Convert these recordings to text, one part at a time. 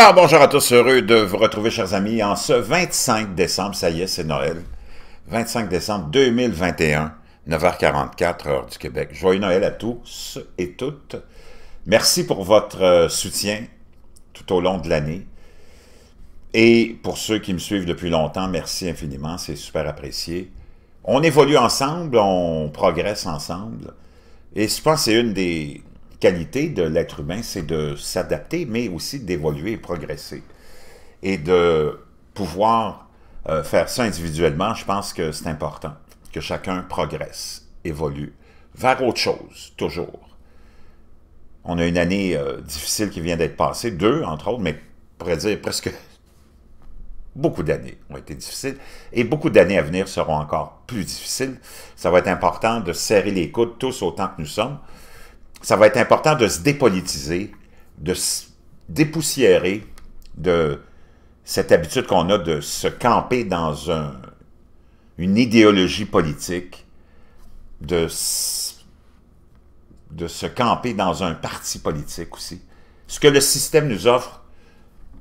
Alors, bonjour à tous, heureux de vous retrouver, chers amis, en ce 25 décembre, ça y est, c'est Noël, 25 décembre 2021, 9h44, heure du Québec. Joyeux Noël à tous et toutes. Merci pour votre euh, soutien tout au long de l'année. Et pour ceux qui me suivent depuis longtemps, merci infiniment, c'est super apprécié. On évolue ensemble, on progresse ensemble. Et je pense que c'est une des, qualité de l'être humain, c'est de s'adapter, mais aussi d'évoluer et progresser. Et de pouvoir euh, faire ça individuellement, je pense que c'est important, que chacun progresse, évolue, vers autre chose, toujours. On a une année euh, difficile qui vient d'être passée, deux entre autres, mais on pourrait dire presque beaucoup d'années ont été difficiles, et beaucoup d'années à venir seront encore plus difficiles. Ça va être important de serrer les coudes tous autant que nous sommes, ça va être important de se dépolitiser, de se dépoussiérer de cette habitude qu'on a de se camper dans une idéologie politique, de, de se camper dans un parti politique aussi. Ce que le système nous offre,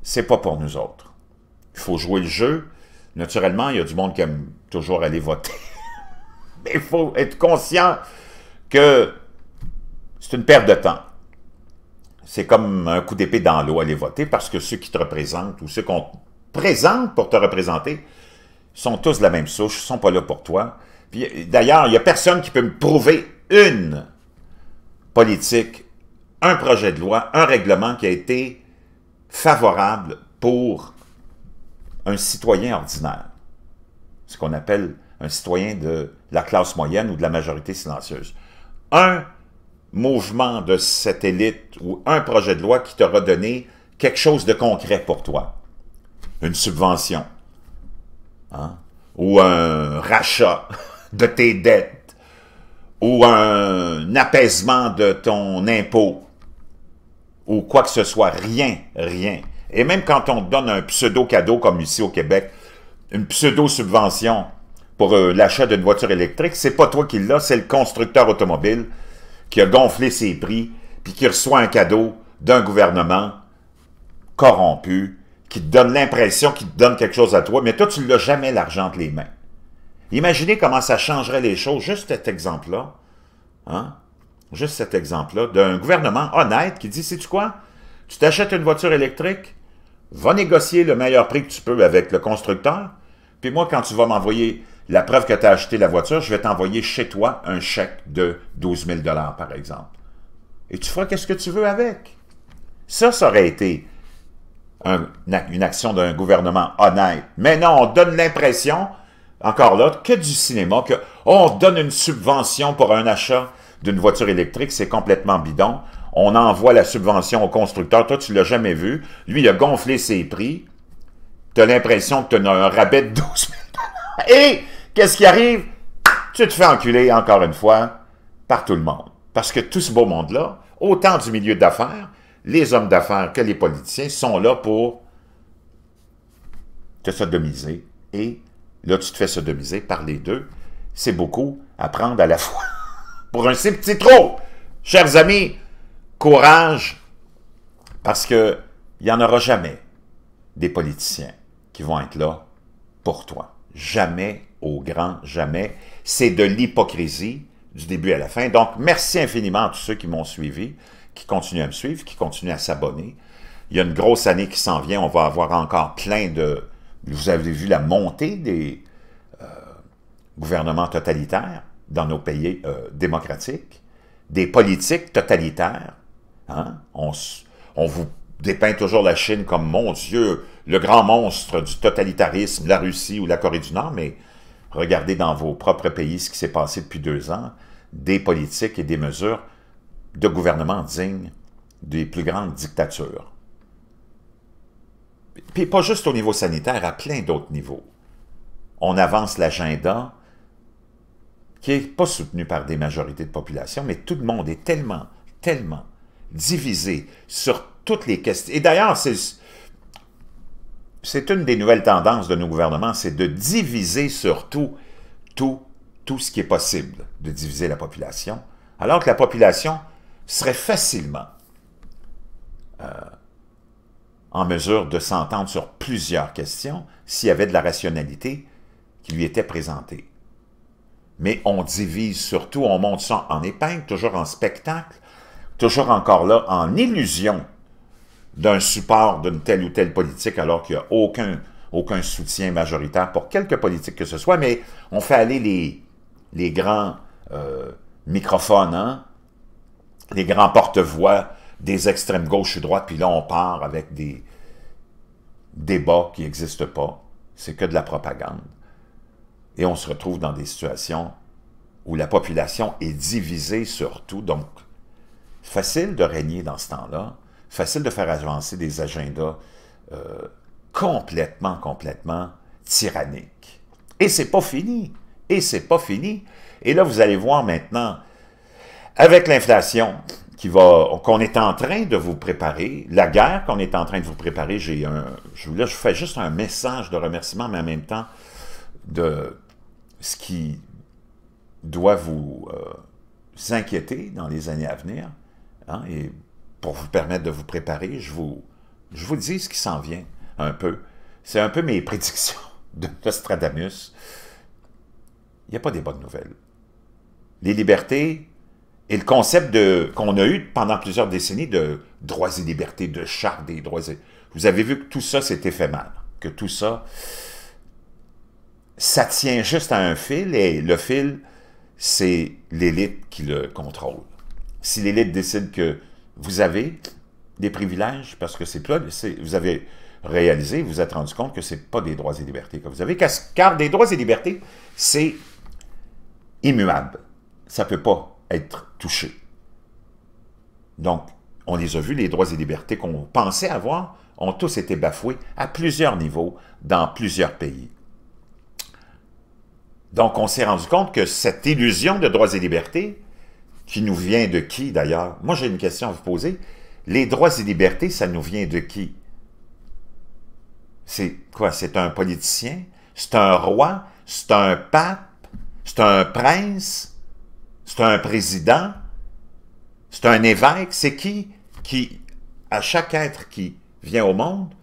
c'est pas pour nous autres. Il faut jouer le jeu. Naturellement, il y a du monde qui aime toujours aller voter. Mais il faut être conscient que c'est une perte de temps. C'est comme un coup d'épée dans l'eau, aller voter, parce que ceux qui te représentent ou ceux qu'on présente pour te représenter sont tous de la même souche, sont pas là pour toi. d'ailleurs, il n'y a personne qui peut me prouver une politique, un projet de loi, un règlement qui a été favorable pour un citoyen ordinaire. Ce qu'on appelle un citoyen de la classe moyenne ou de la majorité silencieuse. Un mouvement de satellite ou un projet de loi qui t'aura donné quelque chose de concret pour toi. Une subvention. Hein? Ou un rachat de tes dettes. Ou un apaisement de ton impôt. Ou quoi que ce soit. Rien, rien. Et même quand on te donne un pseudo-cadeau, comme ici au Québec, une pseudo-subvention pour euh, l'achat d'une voiture électrique, c'est pas toi qui l'as, c'est le constructeur automobile qui a gonflé ses prix, puis qui reçoit un cadeau d'un gouvernement corrompu, qui te donne l'impression qu'il te donne quelque chose à toi, mais toi, tu ne l'as jamais l'argent entre les mains. Imaginez comment ça changerait les choses, juste cet exemple-là, hein? juste cet exemple-là, d'un gouvernement honnête qui dit, sais-tu quoi? Tu t'achètes une voiture électrique, va négocier le meilleur prix que tu peux avec le constructeur, puis moi, quand tu vas m'envoyer la preuve que tu as acheté la voiture, je vais t'envoyer chez toi un chèque de 12 000 par exemple. Et tu feras qu'est-ce que tu veux avec. Ça, ça aurait été une action d'un gouvernement honnête. Mais non, on donne l'impression, encore là, que du cinéma, que oh, on donne une subvention pour un achat d'une voiture électrique, c'est complètement bidon. On envoie la subvention au constructeur. Toi, tu l'as jamais vu. Lui, il a gonflé ses prix. Tu as l'impression que tu as un rabais de 12 000 Et Qu'est-ce qui arrive? Tu te fais enculer encore une fois par tout le monde. Parce que tout ce beau monde-là, autant du milieu d'affaires, les hommes d'affaires que les politiciens sont là pour te sodomiser. Et là, tu te fais sodomiser par les deux. C'est beaucoup à prendre à la fois. pour un si petit trop! Chers amis, courage, parce que il n'y en aura jamais des politiciens qui vont être là pour toi. Jamais au grand jamais. C'est de l'hypocrisie du début à la fin. Donc, merci infiniment à tous ceux qui m'ont suivi, qui continuent à me suivre, qui continuent à s'abonner. Il y a une grosse année qui s'en vient. On va avoir encore plein de... Vous avez vu la montée des euh, gouvernements totalitaires dans nos pays euh, démocratiques, des politiques totalitaires. Hein. on vous dépeint toujours la Chine comme, mon Dieu, le grand monstre du totalitarisme, la Russie ou la Corée du Nord, mais Regardez dans vos propres pays ce qui s'est passé depuis deux ans, des politiques et des mesures de gouvernement dignes des plus grandes dictatures. Puis pas juste au niveau sanitaire, à plein d'autres niveaux. On avance l'agenda qui n'est pas soutenu par des majorités de population, mais tout le monde est tellement, tellement divisé sur toutes les questions. Et d'ailleurs, c'est c'est une des nouvelles tendances de nos gouvernements, c'est de diviser surtout tout, ce qui est possible, de diviser la population, alors que la population serait facilement euh, en mesure de s'entendre sur plusieurs questions s'il y avait de la rationalité qui lui était présentée. Mais on divise surtout, on monte ça en épingle, toujours en spectacle, toujours encore là en illusion d'un support d'une telle ou telle politique alors qu'il n'y a aucun, aucun soutien majoritaire pour quelque politique que ce soit, mais on fait aller les, grands euh, microphones, hein, les grands porte-voix des extrêmes gauche et droite, puis là on part avec des débats qui n'existent pas, c'est que de la propagande. Et on se retrouve dans des situations où la population est divisée surtout, donc facile de régner dans ce temps-là facile de faire avancer des agendas euh, complètement, complètement tyranniques. Et c'est pas fini. Et c'est pas fini. Et là, vous allez voir maintenant, avec l'inflation qui va, qu'on est en train de vous préparer, la guerre qu'on est en train de vous préparer, j'ai un, je, là, je fais juste un message de remerciement, mais en même temps, de ce qui doit vous, euh, inquiéter dans les années à venir, hein, et pour vous permettre de vous préparer, je vous, je vous dis ce qui s'en vient un peu. C'est un peu mes prédictions de Nostradamus. Il n'y a pas des bonnes nouvelles. Les libertés et le concept qu'on a eu pendant plusieurs décennies de droits et libertés, de char des droits et... Vous avez vu que tout ça, c'est éphémère, que tout ça, ça tient juste à un fil, et le fil, c'est l'élite qui le contrôle. Si l'élite décide que vous avez des privilèges parce que c'est là, vous avez réalisé, vous êtes rendu compte que ce n'est pas des droits et libertés que vous avez, car des droits et libertés, c'est immuable. Ça ne peut pas être touché. Donc, on les a vus, les droits et libertés qu'on pensait avoir ont tous été bafoués à plusieurs niveaux, dans plusieurs pays. Donc, on s'est rendu compte que cette illusion de droits et libertés, qui nous vient de qui d'ailleurs? Moi, j'ai une question à vous poser. Les droits et libertés, ça nous vient de qui? C'est quoi? C'est un politicien? C'est un roi? C'est un pape? C'est un prince? C'est un président? C'est un évêque? C'est qui qui, à chaque être qui vient au monde,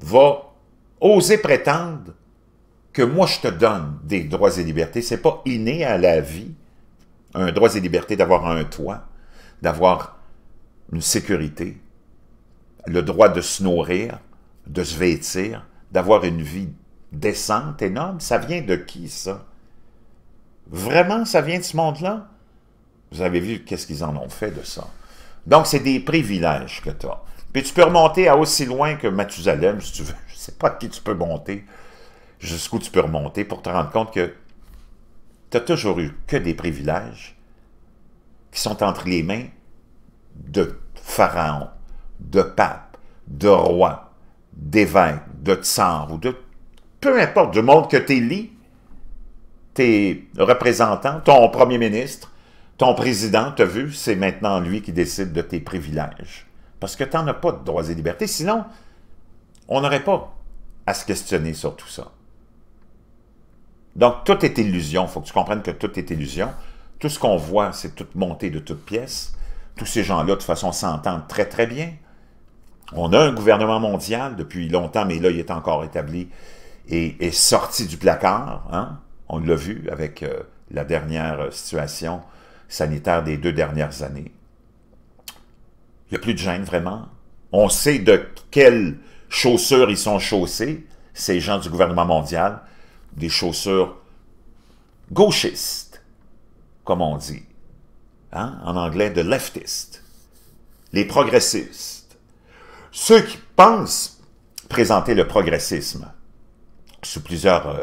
va oser prétendre que moi je te donne des droits et libertés. C'est pas inné à la vie un droit et liberté d'avoir un toit, d'avoir une sécurité, le droit de se nourrir, de se vêtir, d'avoir une vie décente, énorme. Ça vient de qui, ça? Vraiment, ça vient de ce monde-là? Vous avez vu qu'est-ce qu'ils en ont fait de ça. Donc, c'est des privilèges que tu as. Puis tu peux remonter à aussi loin que Mathusalem, si tu veux. Je ne sais pas de qui tu peux monter, jusqu'où tu peux remonter pour te rendre compte que tu n'as toujours eu que des privilèges qui sont entre les mains de pharaons, de papes, de rois, d'évêques, de tsars, ou de peu importe, du monde que tu élis, tes représentants, ton premier ministre, ton président, tu as vu, c'est maintenant lui qui décide de tes privilèges. Parce que tu n'en as pas de droits et libertés, sinon, on n'aurait pas à se questionner sur tout ça. Donc, tout est illusion. Il faut que tu comprennes que tout est illusion. Tout ce qu'on voit, c'est toute montée de toutes pièces. Tous ces gens-là, de toute façon, s'entendent très, très bien. On a un gouvernement mondial depuis longtemps, mais là, il est encore établi et est sorti du placard. Hein. On l'a vu avec euh, la dernière situation sanitaire des deux dernières années. Il n'y a plus de gêne, vraiment. On sait de quelles chaussures ils sont chaussés, ces gens du gouvernement mondial des chaussures gauchistes, comme on dit, hein, en anglais de leftist, les progressistes. Ceux qui pensent présenter le progressisme sous plusieurs euh,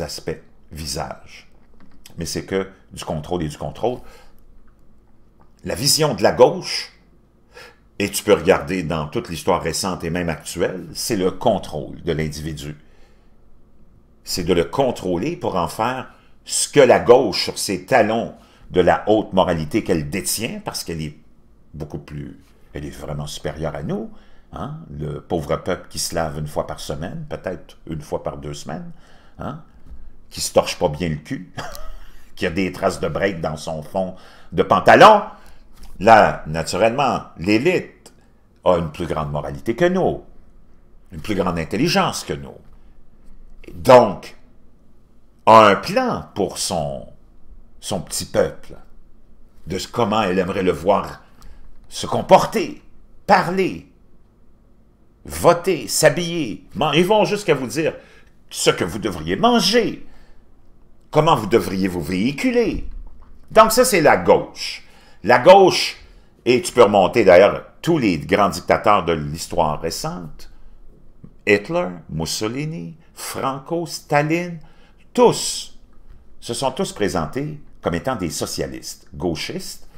aspects, visages, mais c'est que du contrôle et du contrôle, la vision de la gauche, et tu peux regarder dans toute l'histoire récente et même actuelle, c'est le contrôle de l'individu c'est de le contrôler pour en faire ce que la gauche, sur ses talons de la haute moralité qu'elle détient, parce qu'elle est beaucoup plus... Elle est vraiment supérieure à nous, hein? le pauvre peuple qui se lave une fois par semaine, peut-être une fois par deux semaines, hein? qui se torche pas bien le cul, qui a des traces de break dans son fond de pantalon. Là, naturellement, l'élite a une plus grande moralité que nous, une plus grande intelligence que nous donc, a un plan pour son, son petit peuple, de comment elle aimerait le voir se comporter, parler, voter, s'habiller. Ils vont jusqu'à vous dire ce que vous devriez manger, comment vous devriez vous véhiculer. Donc ça, c'est la gauche. La gauche, et tu peux remonter d'ailleurs tous les grands dictateurs de l'histoire récente, Hitler, Mussolini, Franco, Staline, tous se sont tous présentés comme étant des socialistes, gauchistes,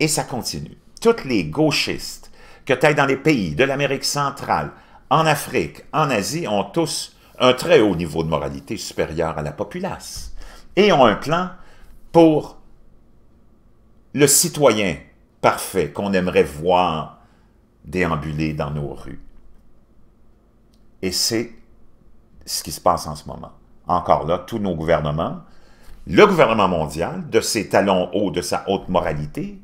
et ça continue. Toutes les gauchistes, que tu dans les pays de l'Amérique centrale, en Afrique, en Asie, ont tous un très haut niveau de moralité supérieur à la populace et ont un plan pour le citoyen parfait qu'on aimerait voir déambuler dans nos rues. Et c'est ce qui se passe en ce moment. Encore là, tous nos gouvernements, le gouvernement mondial, de ses talons hauts, de sa haute moralité,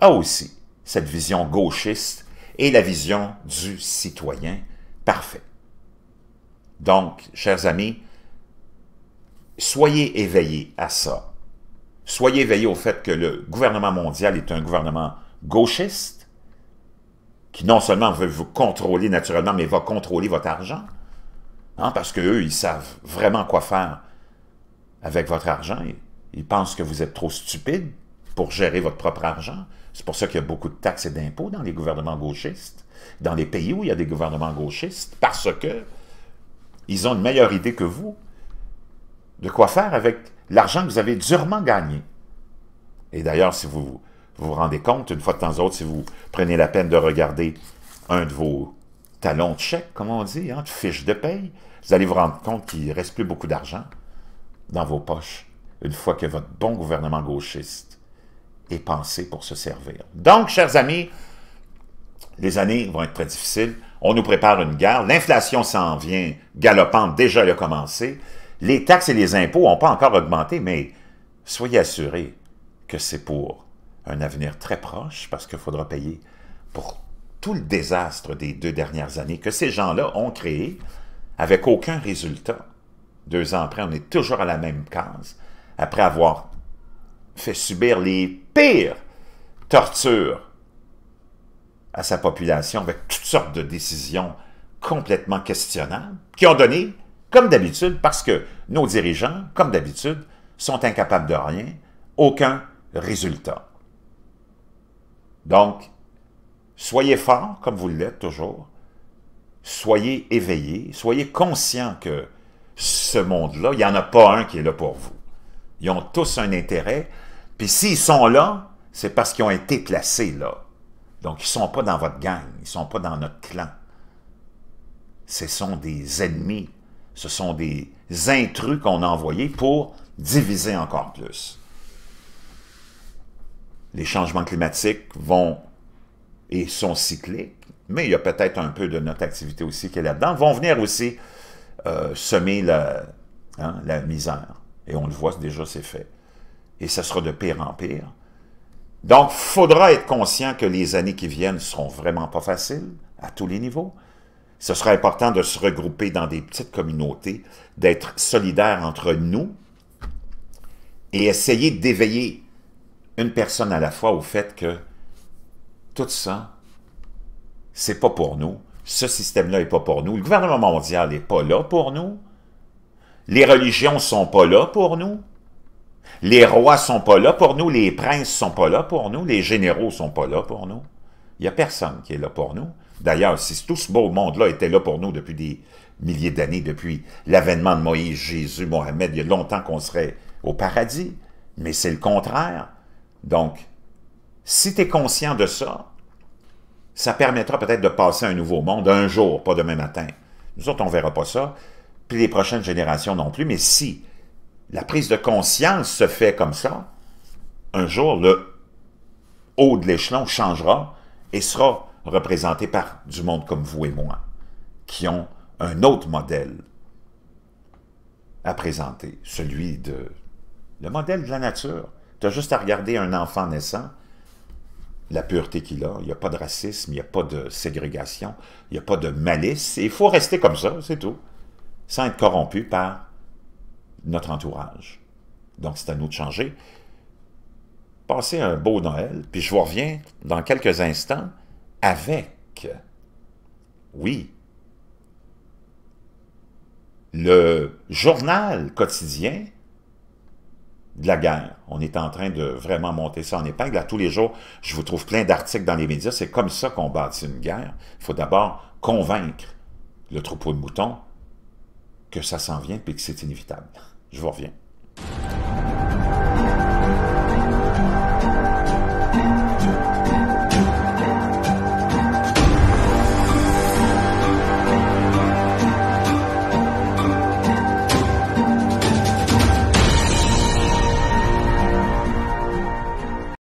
a aussi cette vision gauchiste et la vision du citoyen parfait. Donc, chers amis, soyez éveillés à ça. Soyez éveillés au fait que le gouvernement mondial est un gouvernement gauchiste, qui non seulement veut vous contrôler naturellement, mais va contrôler votre argent, Hein, parce qu'eux, ils savent vraiment quoi faire avec votre argent. Ils pensent que vous êtes trop stupide pour gérer votre propre argent. C'est pour ça qu'il y a beaucoup de taxes et d'impôts dans les gouvernements gauchistes, dans les pays où il y a des gouvernements gauchistes, parce que ils ont une meilleure idée que vous de quoi faire avec l'argent que vous avez durement gagné. Et d'ailleurs, si vous, vous rendez compte, une fois de temps en autre, si vous prenez la peine de regarder un de vos talon de chèque, comme on dit, hein, de fiche de paye, vous allez vous rendre compte qu'il ne reste plus beaucoup d'argent dans vos poches une fois que votre bon gouvernement gauchiste est pensé pour se servir. Donc, chers amis, les années vont être très difficiles. On nous prépare une guerre. L'inflation s'en vient galopante. Déjà, elle a commencé. Les taxes et les impôts n'ont pas encore augmenté, mais soyez assurés que c'est pour un avenir très proche parce qu'il faudra payer pour tout le désastre des deux dernières années que ces gens-là ont créé avec aucun résultat. Deux ans après, on est toujours à la même case, après avoir fait subir les pires tortures à sa population avec toutes sortes de décisions complètement questionnables qui ont donné, comme d'habitude, parce que nos dirigeants, comme d'habitude, sont incapables de rien, aucun résultat. Donc, Soyez forts, comme vous l'êtes toujours. Soyez éveillés. Soyez conscients que ce monde-là, il n'y en a pas un qui est là pour vous. Ils ont tous un intérêt. Puis s'ils sont là, c'est parce qu'ils ont été placés là. Donc, ils ne sont pas dans votre gang. Ils ne sont pas dans notre clan. Ce sont des ennemis. Ce sont des intrus qu'on a envoyés pour diviser encore plus. Les changements climatiques vont et sont cycliques, mais il y a peut-être un peu de notre activité aussi qui est là-dedans, vont venir aussi euh, semer hein, la, misère. Et on le voit, déjà, c'est fait. Et ça sera de pire en pire. Donc, faudra être conscient que les années qui viennent seront vraiment pas faciles, à tous les niveaux. Ce sera important de se regrouper dans des petites communautés, d'être solidaires entre nous et essayer d'éveiller une personne à la fois au fait que tout ça, c'est pas pour nous. Ce système-là n'est pas pour nous. Le gouvernement mondial n'est pas là pour nous. Les religions sont pas là pour nous. Les rois sont pas là pour nous. Les princes sont pas là pour nous. Les généraux sont pas là pour nous. Il n'y a personne qui est là pour nous. D'ailleurs, si tout ce beau monde-là était là pour nous depuis des milliers d'années, depuis l'avènement de Moïse, Jésus, Mohamed, il y a longtemps qu'on serait au paradis. Mais c'est le contraire. Donc, si tu es conscient de ça, ça permettra peut-être de passer à un nouveau monde un jour, pas demain matin. Nous autres, on ne verra pas ça, puis les prochaines générations non plus, mais si la prise de conscience se fait comme ça, un jour, le haut de l'échelon changera et sera représenté par du monde comme vous et moi, qui ont un autre modèle à présenter, celui de... le modèle de la nature. Tu as juste à regarder un enfant naissant, la pureté qu'il a, il n'y a pas de racisme, il n'y a pas de ségrégation, il n'y a pas de malice, il faut rester comme ça, c'est tout, sans être corrompu par notre entourage. Donc c'est à nous de changer. Passez un beau Noël, puis je vous reviens dans quelques instants avec, oui, le journal quotidien de la guerre. On est en train de vraiment monter ça en épingle. À tous les jours, je vous trouve plein d'articles dans les médias. C'est comme ça qu'on bâtit une guerre. Il faut d'abord convaincre le troupeau de moutons que ça s'en vient et que c'est inévitable. Je vous reviens.